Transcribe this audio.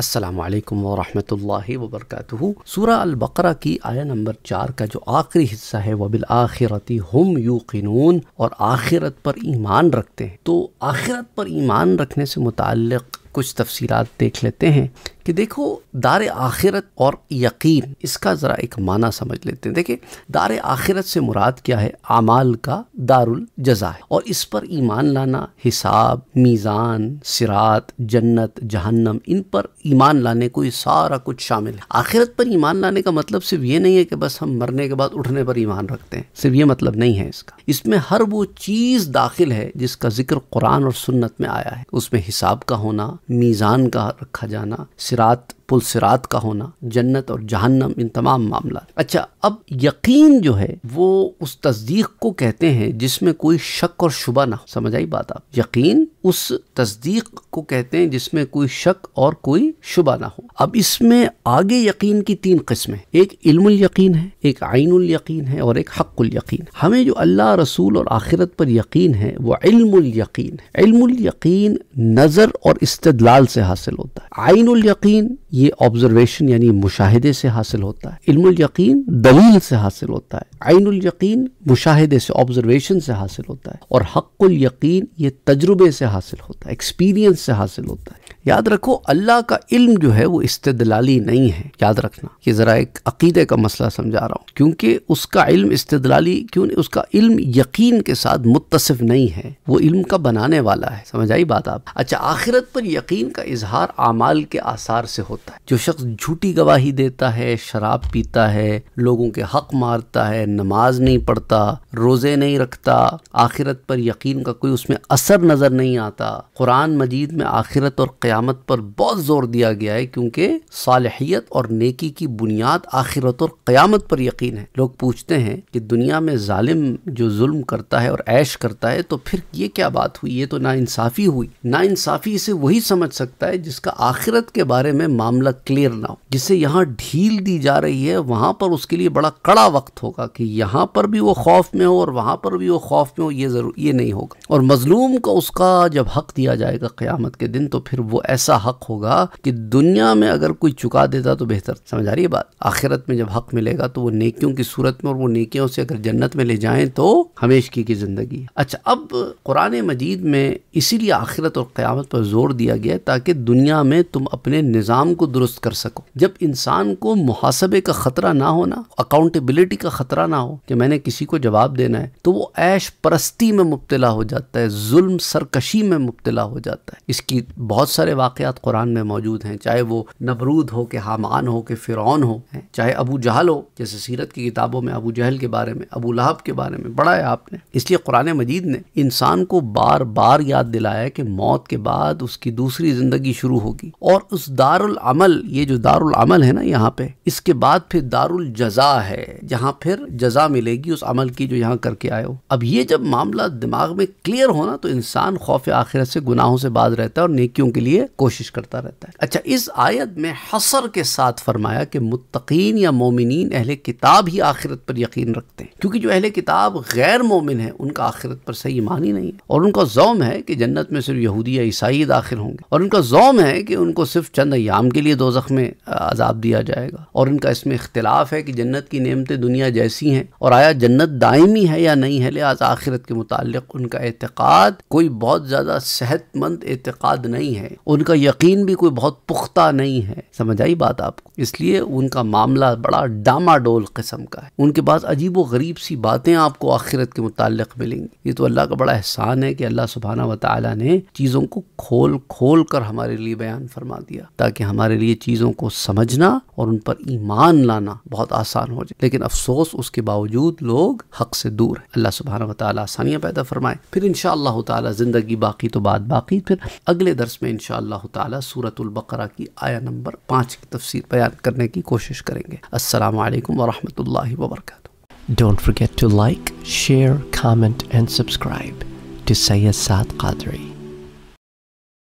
असलकम वरहमल वबरक सूर अलबकरा की आया नंबर चार का जो आखिरी हिस्सा है वबिल आखिरती हम यू और आखिरत पर ईमान रखते हैं तो आखिरत पर ईमान रखने से मुतल कुछ तफसीत देख लेते हैं कि देखो दार आखिरत और यकीन इसका ज़रा एक माना समझ लेते हैं देखिए दार आखिरत से मुराद क्या है आमाल का दारुल जजा है और इस पर ईमान लाना हिसाब मीज़ान सिरात जन्नत जहन्नम इन पर ईमान लाने को ये सारा कुछ शामिल है आखिरत पर ईमान लाने का मतलब सिर्फ ये नहीं है कि बस हम मरने के बाद उठने पर ईमान रखते हैं सिर्फ ये मतलब नहीं है इसका इसमें हर वो चीज़ दाखिल है जिसका जिक्र कुरान और सुन्नत में आया है उसमें हिसाब का होना मीज़ान का रखा जाना सिरा रात पुल सिरात का होना जन्नत और जहन्नम इन तमाम मामला अच्छा अब यकीन जो है वो उस तस्दीक को कहते हैं जिसमें कोई शक और शुबा ना समझ आई बात आप यकीन उस तस्दीक को कहते हैं जिसमें कोई शक और कोई शुबा ना हो अब इसमें आगे यकीन की तीन किस्में एक इल्मुल यकीन है एक आइनुल यकीन है और एक हक यकीन हमें जो अल्लाह रसूल और आखिरत पर यकीन है वो इल्मुल यकीन है इल्मुल यकीन नज़र और इस्तदलाल से हासिल होता है आइनुल यकीन ये ऑब्जर्वेशन यानी मुशाहिदे से हासिल होता है इल्मुल यकीन दलील से हासिल होता है आइनुल यकीन मुशाहिदे से ऑब्जर्वेशन से हासिल होता है और हक्कुल यकीन ये तजुर्बे से हासिल होता है एक्सपीरियंस से हासिल होता है याद रखो अल्लाह का इल्म जो है वो इस्तदलाली नहीं है याद रखना ये ज़रा एक अकीदे का मसला समझा रहा हूँ क्योंकि उसका इल्म इस्तदलाली क्यों नहीं उसका इल्म यकीन के साथ मुतसफ़ नहीं है वो इल्म का बनाने वाला है समझ आई बात आप अच्छा आखिरत पर यकीन का इजहार आमाल के आसार से होता है जाता है जो शख्स झूठी गवाही देता है शराब पीता है लोगों के हक मारता है नमाज नहीं पढ़ता रोजे नहीं रखता आखिरत पर यकीन का कोई उसमें असर नजर नहीं आता कुरान मजीद में आखिरत और क़्यामत पर बहुत जोर दिया गया है क्योंकि सालहियत और नेकी की बुनियाद आखिरत और क़्यामत पर यकीन है लोग पूछते हैं कि दुनिया में जालिम जो जुल्म करता है और ऐश करता है तो फिर ये क्या बात हुई ये तो ना इंसाफी हुई ना इंसाफी इसे वही समझ सकता है जिसका आखिरत के बारे में मामला मामला क्लियर ना हो जिसे यहाँ ढील दी जा रही है वहाँ पर उसके लिए बड़ा कड़ा वक्त होगा कि यहाँ पर भी वो खौफ में हो और वहाँ पर भी वो खौफ में हो ये ज़रूर ये नहीं होगा और मजलूम को उसका जब हक दिया जाएगा क़्यामत के दिन तो फिर वो ऐसा हक होगा कि दुनिया में अगर कोई चुका देता तो बेहतर समझ आ रही है बात आखिरत में जब हक मिलेगा तो वो नेकियों की सूरत में और वो नेकियों से अगर जन्नत में ले जाए तो हमेशगी की ज़िंदगी अच्छा अब कुरान मजीद में इसीलिए आखिरत और क़्यामत पर जोर दिया गया ताकि दुनिया में तुम अपने निज़ाम को दुरुस्त कर सको जब इंसान को मुहासबे का खतरा ना होना अकाउंटेबिलिटी का खतरा ना हो कि मैंने किसी को जवाब देना है तो वो ऐश परस्ती में मुबतला हो जाता है जुल्म सरकशी में मुबतला हो जाता है इसकी बहुत सारे वाकयात कुरान में मौजूद हैं चाहे वो नबरूद हो के हामान हो के फ़िरौन हो चाहे अबू जहल हो जैसे सीरत की किताबों में अबू जहल के बारे में अबू लहब के बारे में पढ़ा है आपने इसलिए कुरान मजीद ने इंसान को बार बार याद दिलाया कि मौत के बाद उसकी दूसरी ज़िंदगी शुरू होगी और उस दारुल अमल ये जो दारुल अमल है ना यहाँ पे इसके बाद फिर दारुल जजा है जहाँ फिर जजा मिलेगी उस अमल की जो यहाँ करके आए हो अब ये जब मामला दिमाग में क्लियर होना तो इंसान खौफ आखिरत से गुनाहों से बाज रहता है और नेकियों के लिए कोशिश करता रहता है अच्छा इस आयत में हसर के साथ फरमाया कि मुतकीन या मोमिन अहले किताब ही आखिरत पर यकीन रखते हैं क्योंकि जो अहले किताब गैर मोमिन है उनका आखिरत पर सही ईमान ही नहीं है और उनका जोम है कि जन्नत में सिर्फ यहूदी या ईसाई दाखिल होंगे और उनका जोम है कि उनको सिर्फ चंद के के लिए दोजख में अजाब दिया जाएगा और इनका इसमें इख्तलाफ है कि जन्नत की नियमतें दुनिया जैसी हैं और आया जन्नत दायमी है या नहीं है लिहाज आखिरत के मुतालिक उनका एतक़ाद कोई बहुत ज़्यादा सेहतमंद एतक़ाद नहीं है उनका यकीन भी कोई बहुत पुख्ता नहीं है समझ आई बात आपको इसलिए उनका मामला बड़ा डामाडोल किस्म का है उनके पास अजीब व गरीब सी बातें आपको आखिरत के मुतालिक मिलेंगी ये तो अल्लाह का बड़ा एहसान है कि अल्लाह सुबहाना वाली ने चीज़ों को खोल खोल कर हमारे लिए बयान फरमा दिया ताकि हमारे हमारे लिए चीज़ों को समझना और उन पर ईमान लाना बहुत आसान हो जाए लेकिन अफसोस उसके बावजूद लोग हक से दूर हैं अल्लाह सुबहाना वाली आसानियाँ पैदा फरमाए फिर इन शाह ज़िंदगी बाकी तो बात बाकी फिर अगले दर्स में इन ताला सूरतुल्बकरा की आया नंबर पाँच की तफसर बयान करने की कोशिश करेंगे असलकम वरहमल वबरक Don't forget to like, share, comment and subscribe to Sayyid Saad Qadri.